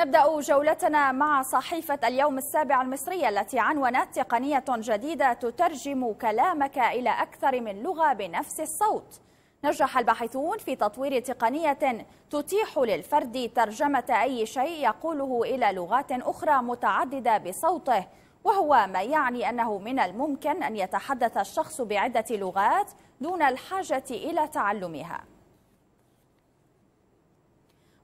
نبدأ جولتنا مع صحيفة اليوم السابع المصرية التي عنونت تقنية جديدة تترجم كلامك إلى أكثر من لغة بنفس الصوت نجح الباحثون في تطوير تقنية تتيح للفرد ترجمة أي شيء يقوله إلى لغات أخرى متعددة بصوته وهو ما يعني أنه من الممكن أن يتحدث الشخص بعدة لغات دون الحاجة إلى تعلمها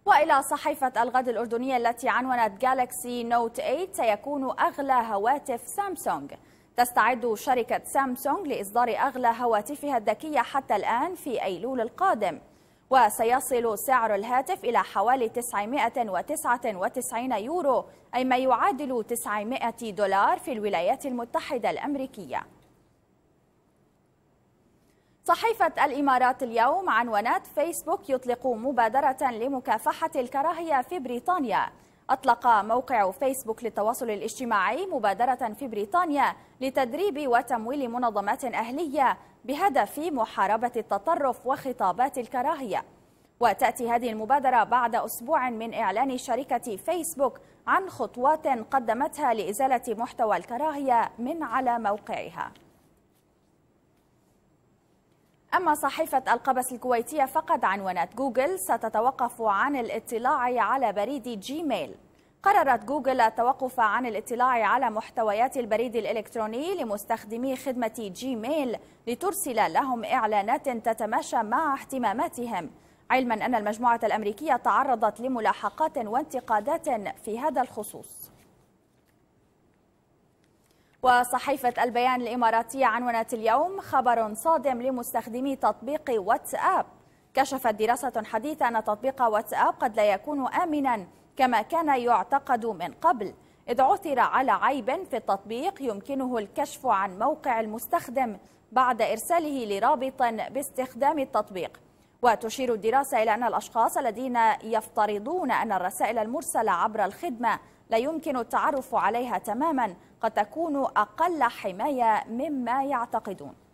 وإلى صحيفة الغد الأردنية التي عنونت جالكسي نوت 8 سيكون أغلى هواتف سامسونج تستعد شركة سامسونج لإصدار أغلى هواتفها الذكية حتى الآن في أيلول القادم وسيصل سعر الهاتف إلى حوالي 999 يورو أي ما يعادل 900 دولار في الولايات المتحدة الأمريكية صحيفة الإمارات اليوم عنوانات فيسبوك يطلق مبادرة لمكافحة الكراهية في بريطانيا أطلق موقع فيسبوك للتواصل الاجتماعي مبادرة في بريطانيا لتدريب وتمويل منظمات أهلية بهدف محاربة التطرف وخطابات الكراهية وتأتي هذه المبادرة بعد أسبوع من إعلان شركة فيسبوك عن خطوات قدمتها لإزالة محتوى الكراهية من على موقعها أما صحيفة القبس الكويتية فقد عنونت جوجل ستتوقف عن الاطلاع على بريد جيميل قررت جوجل التوقف عن الاطلاع على محتويات البريد الإلكتروني لمستخدمي خدمة جيميل لترسل لهم إعلانات تتماشى مع اهتماماتهم علما أن المجموعة الأمريكية تعرضت لملاحقات وانتقادات في هذا الخصوص وصحيفة البيان الإماراتية عنونت اليوم خبر صادم لمستخدمي تطبيق واتساب كشفت دراسة حديثة أن تطبيق واتساب قد لا يكون آمنا كما كان يعتقد من قبل إذ عثر على عيب في التطبيق يمكنه الكشف عن موقع المستخدم بعد إرساله لرابط باستخدام التطبيق وتشير الدراسة إلى أن الأشخاص الذين يفترضون أن الرسائل المرسلة عبر الخدمة لا يمكن التعرف عليها تماما قد تكون أقل حماية مما يعتقدون